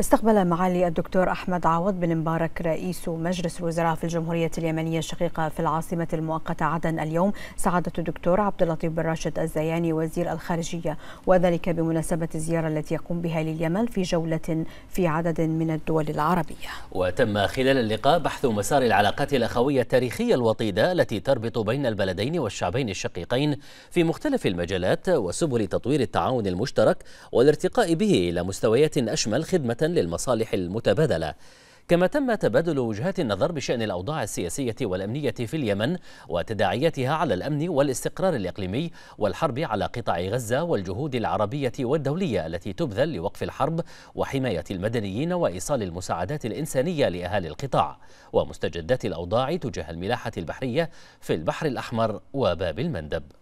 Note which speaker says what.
Speaker 1: استقبل معالي الدكتور أحمد عوض بن مبارك رئيس مجلس الوزراء في الجمهورية اليمنية الشقيقة في العاصمة المؤقتة عدن اليوم سعادة الدكتور عبد اللطيف بن راشد الزياني وزير الخارجية وذلك بمناسبة الزيارة التي يقوم بها لليمن في جولة في عدد من الدول العربية
Speaker 2: وتم خلال اللقاء بحث مسار العلاقات الأخوية التاريخية الوطيدة التي تربط بين البلدين والشعبين الشقيقين في مختلف المجالات وسبل تطوير التعاون المشترك والارتقاء به إلى مستويات أشمل خدمة للمصالح المتبادلة كما تم تبادل وجهات النظر بشأن الأوضاع السياسية والأمنية في اليمن وتداعياتها على الأمن والاستقرار الإقليمي والحرب على قطاع غزة والجهود العربية والدولية التي تبذل لوقف الحرب وحماية المدنيين وإيصال المساعدات الإنسانية لأهالي القطاع ومستجدات الأوضاع تجاه الملاحة البحرية في البحر الأحمر وباب
Speaker 1: المندب